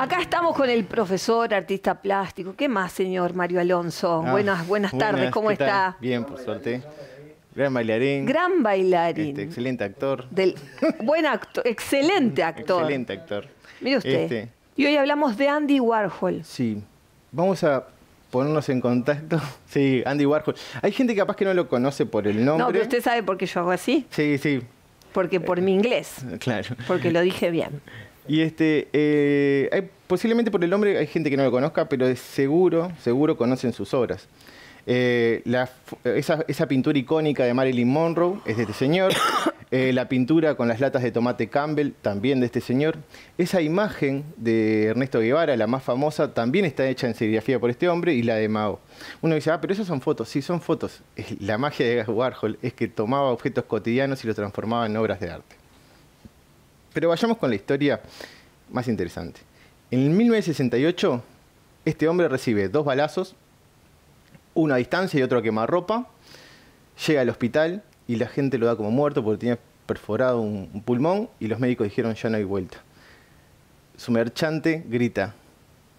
Acá estamos con el profesor, artista plástico. ¿Qué más, señor Mario Alonso? Ah, buenas, buenas, tardes, ¿cómo está? Bien, por suerte. Gran bailarín. Gran bailarín. Este, excelente actor. Del, buen actor, excelente actor. Excelente actor. Mire usted. Este. y hoy hablamos de Andy Warhol. Sí. Vamos a ponernos en contacto. Sí, Andy Warhol. Hay gente capaz que no lo conoce por el nombre. No, pero usted sabe por qué yo hago así. Sí, sí. Porque por mi inglés. Claro. Porque lo dije bien. Y este, eh, posiblemente por el nombre hay gente que no lo conozca, pero seguro, seguro conocen sus obras. Eh, esa, pintura icónica de Marilyn Monroe es de este señor. Eh, la pintura con las latas de tomate Campbell, también de este señor. Esa imagen de Ernesto Guevara, la más famosa, también está hecha en serigrafía por este hombre y la de Mao. Uno dice, ah, pero esas son fotos. Sí, son fotos. La magia de Warhol es que tomaba objetos cotidianos y los transformaba en obras de arte. Pero vayamos con la historia más interesante. En 1968, este hombre recibe dos balazos, uno a distancia y otro a ropa Llega al hospital y la gente lo da como muerto porque tenía perforado un, pulmón y los médicos dijeron ya no hay vuelta. Su merchante grita,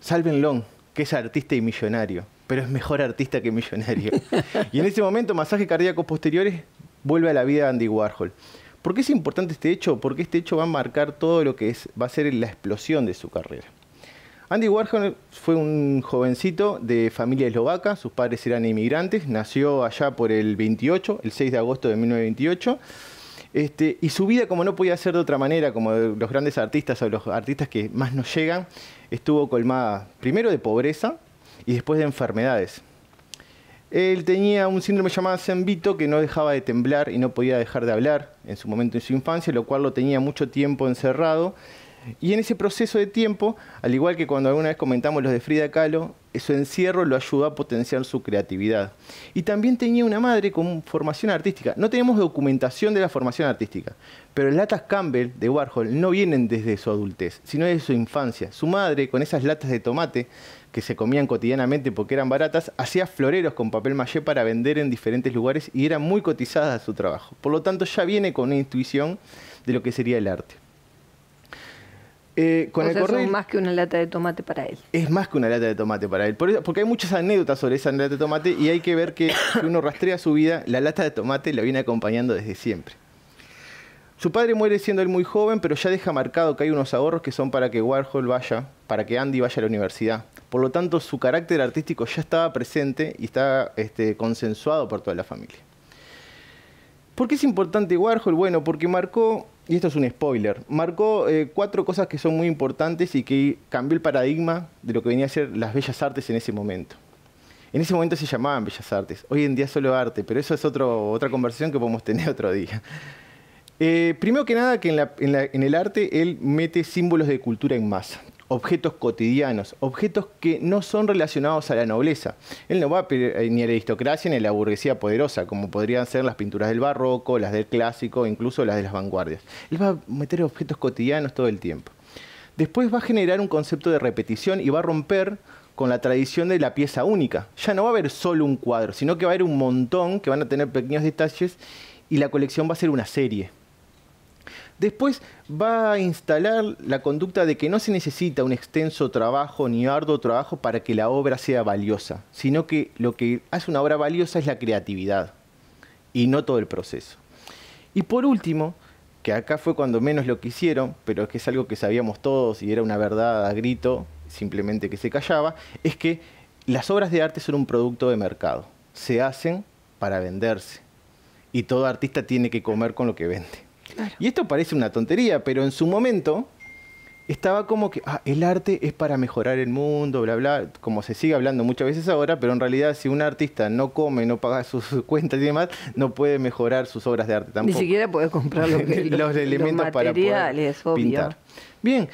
sálvenlo, que es artista y millonario, pero es mejor artista que millonario. y en ese momento, masaje cardíaco posteriores, vuelve a la vida de Andy Warhol. ¿Por qué es importante este hecho? Porque este hecho va a marcar todo lo que es, va a ser la explosión de su carrera. Andy Warhol fue un jovencito de familia eslovaca, sus padres eran inmigrantes, nació allá por el 28, el 6 de agosto de 1928, este, y su vida, como no podía ser de otra manera, como los grandes artistas o los artistas que más nos llegan, estuvo colmada primero de pobreza y después de enfermedades. Él tenía un síndrome llamado Zembito que no dejaba de temblar y no podía dejar de hablar en su momento en su infancia, lo cual lo tenía mucho tiempo encerrado y en ese proceso de tiempo, al igual que cuando alguna vez comentamos los de Frida Kahlo, su encierro lo ayudó a potenciar su creatividad. Y también tenía una madre con formación artística. No tenemos documentación de la formación artística, pero latas Campbell de Warhol no vienen desde su adultez, sino desde su infancia. Su madre, con esas latas de tomate que se comían cotidianamente porque eran baratas, hacía floreros con papel maché para vender en diferentes lugares y era muy cotizada a su trabajo. Por lo tanto, ya viene con una intuición de lo que sería el arte es eh, más que una lata de tomate para él. Es más que una lata de tomate para él. porque hay muchas anécdotas sobre esa lata de tomate y hay que ver que si uno rastrea su vida, la lata de tomate la viene acompañando desde siempre. Su padre muere siendo él muy joven, pero ya deja marcado que hay unos ahorros que son para que Warhol vaya, para que Andy vaya a la universidad. Por lo tanto, su carácter artístico ya estaba presente y está este, consensuado por toda la familia. ¿Por qué es importante Warhol? Bueno, porque marcó y esto es un spoiler, marcó eh, cuatro cosas que son muy importantes y que cambió el paradigma de lo que venía a ser las bellas artes en ese momento. En ese momento se llamaban bellas artes, hoy en día solo arte, pero eso es otra conversación que podemos tener otro día. Eh, primero que nada, que en el arte él mete símbolos de cultura en masa objetos cotidianos, objetos que no son relacionados a la nobleza. Él no va eh, ni a la aristocracia ni a la burguesía poderosa, como podrían ser las pinturas del barroco, las del clásico, incluso las de las vanguardias. Él va a meter objetos cotidianos todo el tiempo. Después va a generar un concepto de repetición y va a romper con la tradición de la pieza única. Ya no va a haber solo un cuadro, sino que va a haber un montón que van a tener pequeños detalles y la colección va a ser una serie. Después va a instalar la conducta de que no se necesita un extenso trabajo ni arduo trabajo para que la obra sea valiosa, sino que lo que hace una obra valiosa es la creatividad y no todo el proceso. Y por último, que acá fue cuando menos lo quisieron, pero es que es algo que sabíamos todos y era una verdad a grito, simplemente que se callaba, es que las obras de arte son un producto de mercado. Se hacen para venderse. Y todo artista tiene que comer con lo que vende. Y esto parece una tontería, pero en su momento estaba como que ah, el arte es para mejorar el mundo, bla, bla, como se sigue hablando muchas veces ahora, pero en realidad si un artista no come, no paga sus cuentas y demás, no puede mejorar sus obras de arte tampoco. Ni siquiera puede comprar los, los, elementos para pintar. Bien,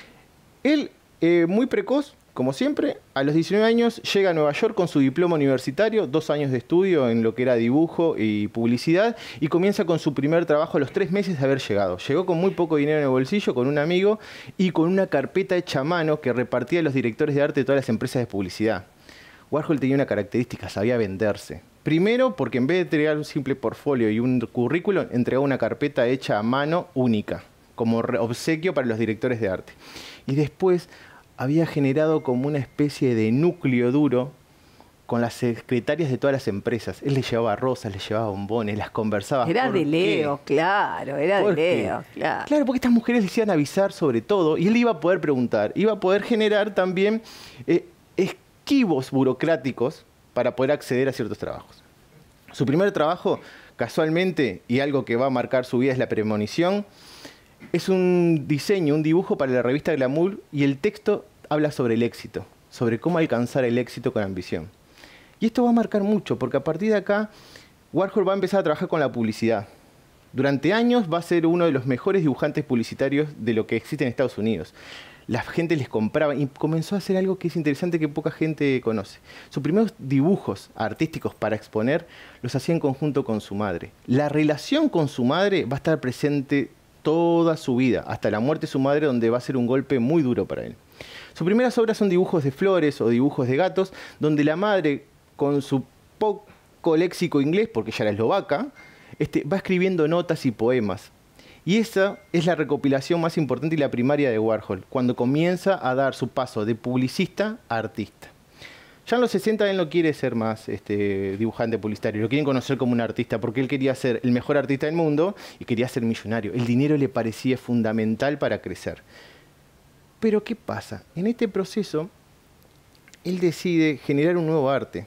él eh, muy precoz como siempre, a los 19 años llega a Nueva York con su diploma universitario, dos años de estudio en lo que era dibujo y publicidad, y comienza con su primer trabajo a los tres meses de haber llegado. Llegó con muy poco dinero en el bolsillo, con un amigo y con una carpeta hecha a mano que repartía a los directores de arte de todas las empresas de publicidad. Warhol tenía una característica, sabía venderse. Primero, porque en vez de entregar un simple portfolio y un currículum, entregó una carpeta hecha a mano única, como obsequio para los directores de arte. Y después, había generado como una especie de núcleo duro con las secretarias de todas las empresas. Él les llevaba rosas, les llevaba bombones, las conversaba. Era de Leo, claro, era de Leo, claro. Claro, porque estas mujeres le iban avisar sobre todo y él iba a poder preguntar, iba a poder generar también eh, esquivos burocráticos para poder acceder a ciertos trabajos. Su primer trabajo, casualmente, y algo que va a marcar su vida es la premonición, es un diseño, un dibujo para la revista Glamour y el texto habla sobre el éxito, sobre cómo alcanzar el éxito con ambición. Y esto va a marcar mucho, porque a partir de acá Warhol va a empezar a trabajar con la publicidad. Durante años va a ser uno de los mejores dibujantes publicitarios de lo que existe en Estados Unidos. La gente les compraba y comenzó a hacer algo que es interesante que poca gente conoce. Sus primeros dibujos artísticos para exponer los hacía en conjunto con su madre. La relación con su madre va a estar presente toda su vida, hasta la muerte de su madre, donde va a ser un golpe muy duro para él. Sus primeras obras son dibujos de flores o dibujos de gatos, donde la madre, con su poco léxico inglés, porque ella era eslovaca, este, va escribiendo notas y poemas. Y esa es la recopilación más importante y la primaria de Warhol, cuando comienza a dar su paso de publicista a artista. Ya en los 60 él no quiere ser más este, dibujante publicitario, lo quiere conocer como un artista, porque él quería ser el mejor artista del mundo y quería ser millonario. El dinero le parecía fundamental para crecer. Pero ¿qué pasa? En este proceso, él decide generar un nuevo arte.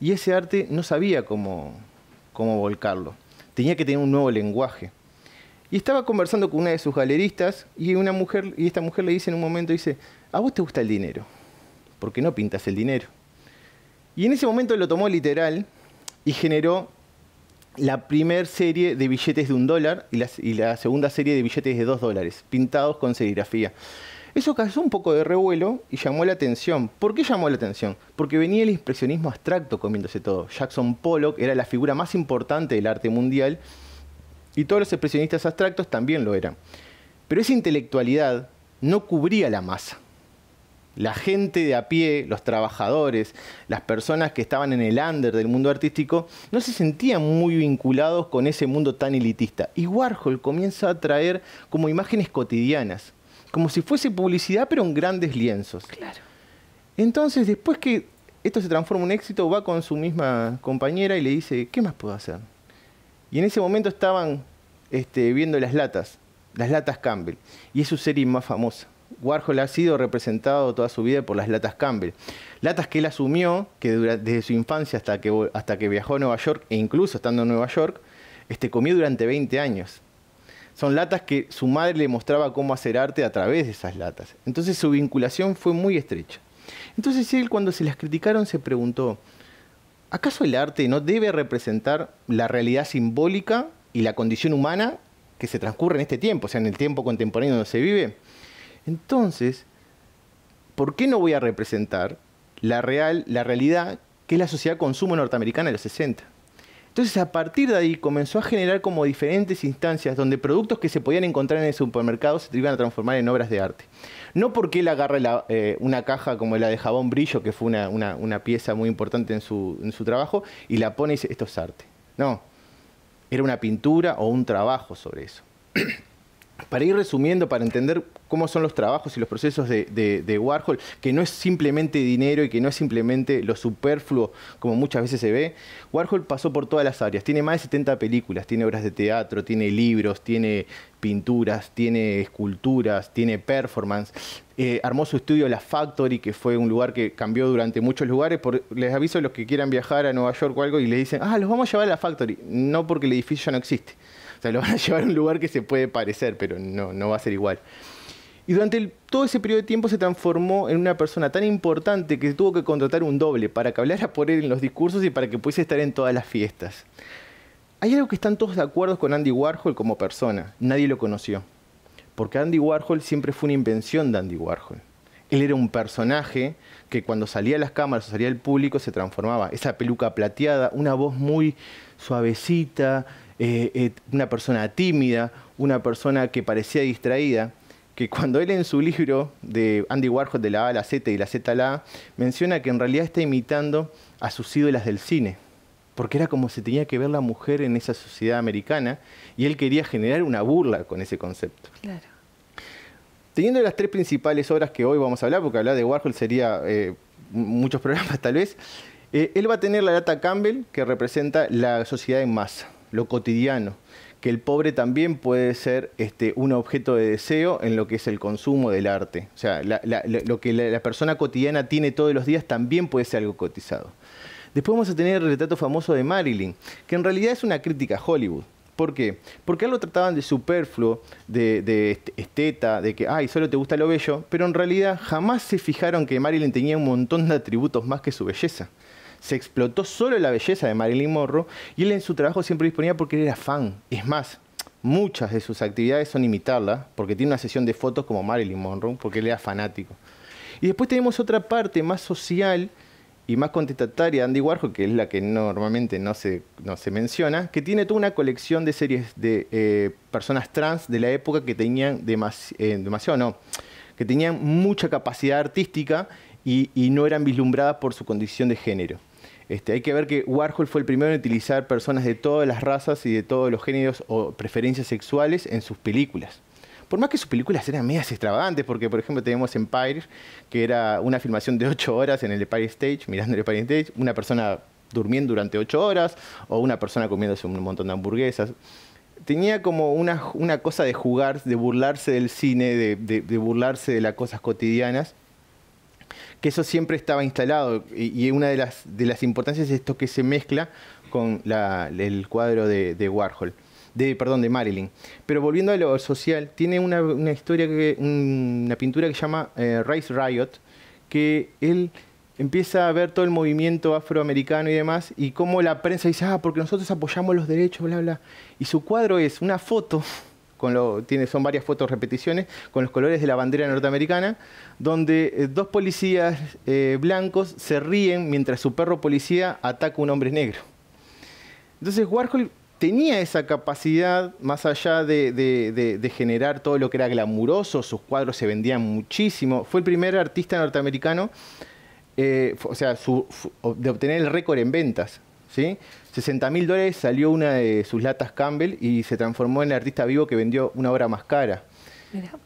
Y ese arte no sabía cómo, cómo volcarlo. Tenía que tener un nuevo lenguaje. Y estaba conversando con una de sus galeristas y, una mujer, y esta mujer le dice en un momento, dice, ¿a vos te gusta el dinero? ¿Por qué no pintas el dinero? Y en ese momento lo tomó literal y generó la primera serie de billetes de un dólar y la, segunda serie de billetes de dos dólares, pintados con serigrafía. Eso causó un poco de revuelo y llamó la atención. ¿Por qué llamó la atención? Porque venía el impresionismo abstracto comiéndose todo. Jackson Pollock era la figura más importante del arte mundial y todos los expresionistas abstractos también lo eran. Pero esa intelectualidad no cubría la masa la gente de a pie, los trabajadores, las personas que estaban en el under del mundo artístico, no se sentían muy vinculados con ese mundo tan elitista. Y Warhol comienza a traer como imágenes cotidianas, como si fuese publicidad, pero en grandes lienzos. Claro. Entonces, después que esto se transforma en éxito, va con su misma compañera y le dice, ¿qué más puedo hacer? Y en ese momento estaban este, viendo las latas, las latas Campbell, y es su serie más famosa. Warhol ha sido representado toda su vida por las latas Campbell. Latas que él asumió que desde su infancia hasta que, viajó a Nueva York, e incluso estando en Nueva York, este, comió durante 20 años. Son latas que su madre le mostraba cómo hacer arte a través de esas latas. Entonces su vinculación fue muy estrecha. Entonces él cuando se las criticaron se preguntó, ¿acaso el arte no debe representar la realidad simbólica y la condición humana que se transcurre en este tiempo, o sea, en el tiempo contemporáneo donde se vive? Entonces, ¿por qué no voy a representar la, real, la realidad que es la sociedad de consumo norteamericana de los 60? Entonces, a partir de ahí comenzó a generar como diferentes instancias donde productos que se podían encontrar en el supermercado se iban a transformar en obras de arte. No porque él agarre eh, una caja como la de jabón brillo, que fue una, pieza muy importante en su, en su, trabajo, y la pone y dice, esto es arte. No, era una pintura o un trabajo sobre eso para ir resumiendo, para entender cómo son los trabajos y los procesos de, Warhol, que no es simplemente dinero y que no es simplemente lo superfluo como muchas veces se ve, Warhol pasó por todas las áreas. Tiene más de 70 películas, tiene obras de teatro, tiene libros, tiene pinturas, tiene esculturas, tiene performance. Eh, armó su estudio La Factory, que fue un lugar que cambió durante muchos lugares. les aviso a los que quieran viajar a Nueva York o algo y les dicen, ah, los vamos a llevar a La Factory. No porque el edificio ya no existe. O sea, lo van a llevar a un lugar que se puede parecer, pero no, no va a ser igual. Y durante todo ese periodo de tiempo se transformó en una persona tan importante que tuvo que contratar un doble para que hablara por él en los discursos y para que pudiese estar en todas las fiestas. Hay algo que están todos de acuerdo con Andy Warhol como persona. Nadie lo conoció. Porque Andy Warhol siempre fue una invención de Andy Warhol. Él era un personaje que cuando salía a las cámaras o salía al público se transformaba. Esa peluca plateada, una voz muy suavecita, eh, eh, una persona tímida, una persona que parecía distraída, que cuando él en su libro de Andy Warhol de la A a la Z y la Z a la A, menciona que en realidad está imitando a sus ídolas del cine, porque era como se tenía que ver la mujer en esa sociedad americana y él quería generar una burla con ese concepto. Teniendo las tres principales obras que hoy vamos a hablar, porque hablar de Warhol sería eh, muchos programas tal vez, él va a tener la data Campbell, que representa la sociedad en masa lo cotidiano, que el pobre también puede ser este, un objeto de deseo en lo que es el consumo del arte. O sea, lo que la, persona cotidiana tiene todos los días también puede ser algo cotizado. Después vamos a tener el retrato famoso de Marilyn, que en realidad es una crítica a Hollywood. ¿Por qué? Porque algo lo trataban de superfluo, de, de, esteta, de que, ay, solo te gusta lo bello, pero en realidad jamás se fijaron que Marilyn tenía un montón de atributos más que su belleza se explotó solo la belleza de Marilyn Monroe y él en su trabajo siempre disponía porque él era fan. Es más, muchas de sus actividades son imitarla, porque tiene una sesión de fotos como Marilyn Monroe, porque él era fanático. Y después tenemos otra parte más social y más contestataria de Andy Warhol, que es la que normalmente no se, menciona, que tiene toda una colección de series de eh, personas trans de la época que tenían eh, demasiado, no, que tenían mucha capacidad artística y no eran vislumbradas por su condición de género. Este, hay que ver que Warhol fue el primero en utilizar personas de todas las razas y de todos los géneros o preferencias sexuales en sus películas. Por más que sus películas eran medias extravagantes, porque por ejemplo tenemos Empire, que era una filmación de ocho horas en el Empire Stage, mirando el Empire Stage, una persona durmiendo durante ocho horas o una persona comiéndose un montón de hamburguesas tenía como una, cosa de jugar, de burlarse del cine, de burlarse de las cosas cotidianas, que eso siempre estaba instalado y, una de las, de las importancias es esto que se mezcla con el cuadro de, Warhol, de, perdón, de Marilyn. Pero volviendo a lo social, tiene una, historia, que, una pintura que se llama eh, Race Riot, que él empieza a ver todo el movimiento afroamericano y demás, y cómo la prensa dice, ah, porque nosotros apoyamos los derechos, bla, bla. Y su cuadro es una foto son varias fotos repeticiones, con los colores de la bandera norteamericana, donde eh, dos policías eh, blancos se ríen mientras su perro policía ataca a un hombre negro. Entonces Warhol tenía esa capacidad, más allá de, generar todo lo que era glamuroso, sus cuadros se vendían muchísimo, fue el primer artista norteamericano, eh, o sea, de obtener el récord en ventas. 60 mil dólares salió una de sus latas Campbell y se transformó en el artista vivo que vendió una obra más cara.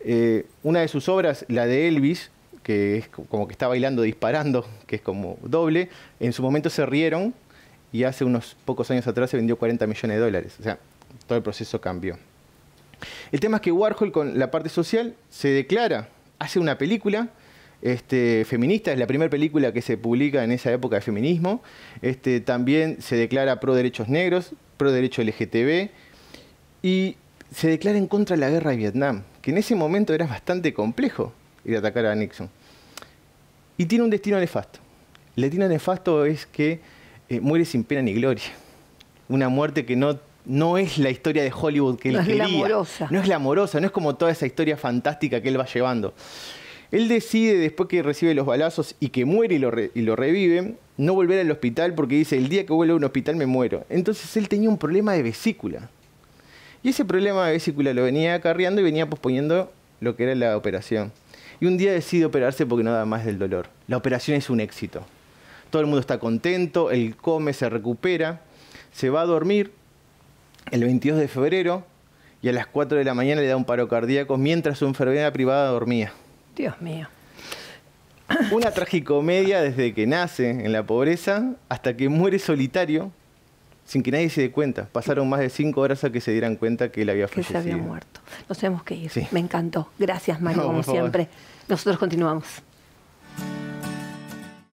Eh, una de sus obras, la de Elvis, que es como que está bailando disparando, que es como doble, en su momento se rieron y hace unos pocos años atrás se vendió 40 millones de dólares. O sea, todo el proceso cambió. El tema es que Warhol con la parte social se declara, hace una película este, feminista, es la primera película que se publica en esa época de feminismo. Este, también se declara pro derechos negros, pro derecho LGTB y se declara en contra de la guerra de Vietnam, que en ese momento era bastante complejo ir a atacar a Nixon. Y tiene un destino nefasto. El destino nefasto es que eh, muere sin pena ni gloria. Una muerte que no no es la historia de Hollywood que él no quería. No es la amorosa, no es como toda esa historia fantástica que él va llevando. Él decide, después que recibe los balazos y que muere y lo, revive, no volver al hospital porque dice, el día que vuelvo a un hospital me muero. Entonces él tenía un problema de vesícula. Y ese problema de vesícula lo venía acarreando y venía posponiendo lo que era la operación. Y un día decide operarse porque no da más del dolor. La operación es un éxito. Todo el mundo está contento, él come, se recupera, se va a dormir el 22 de febrero y a las 4 de la mañana le da un paro cardíaco mientras su enfermera privada dormía. Dios mío. Una tragicomedia desde que nace en la pobreza hasta que muere solitario sin que nadie se dé cuenta. Pasaron más de cinco horas a que se dieran cuenta que él había fallecido. Que se había muerto. Nos tenemos que ir. Me encantó. Gracias, Mario, como siempre. Nosotros continuamos.